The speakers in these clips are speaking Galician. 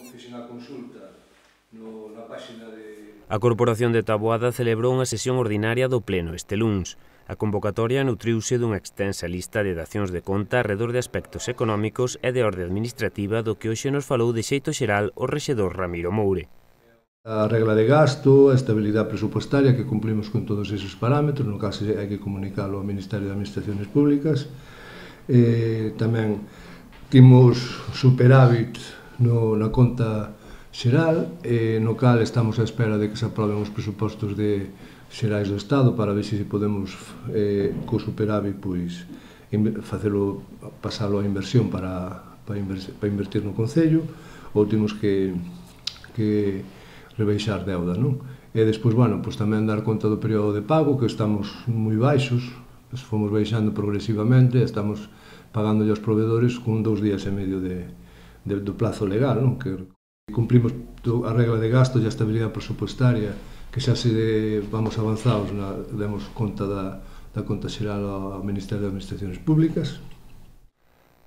eu fixe consulta no, na páxina de... A Corporación de Taboada celebrou unha sesión ordinaria do Pleno este luns. A convocatoria nutriuse dunha extensa lista de dacións de conta alrededor de aspectos económicos e de orde administrativa do que hoxe nos falou de xeito xeral o rexedor Ramiro Moure. A regla de gasto, a estabilidade presupuestaria que cumplimos con todos esos parámetros, no caso hai que comunicalo ao Ministerio de Administraciones Públicas. Eh, tamén timos superávit no, na conta xeral, eh, no cal estamos á espera de que se aproben os presupostos de xerais do Estado para ver se podemos eh, co superávit pois, facelo, pasalo a inversión para, para, invertir, para invertir no Concello ou temos que, que rebaixar deuda, non? E despois, bueno, pois tamén dar conta do período de pago, que estamos moi baixos, pois fomos baixando progresivamente, estamos pagando aos proveedores con dous días e medio de, de, do plazo legal, non? que cumprimos a regla de gasto e a estabilidade presupuestaria que xa se de, vamos avanzados na, demos conta da, da conta xeral ao Ministerio de Administracións Públicas.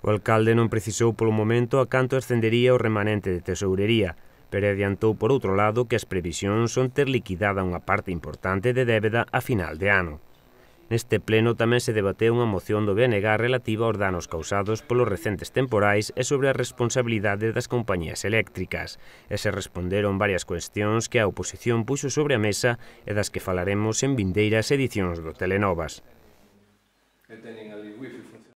O alcalde non precisou polo momento a canto ascendería o remanente de tesourería, pero adiantou por outro lado que as previsións son ter liquidada unha parte importante de débeda a final de ano. Neste pleno tamén se debateu unha moción do BNG relativa aos danos causados polos recentes temporais e sobre a responsabilidade das compañías eléctricas. E se responderon varias cuestións que a oposición puxo sobre a mesa e das que falaremos en vindeiras edicións do Telenovas. Que teñen ali wifi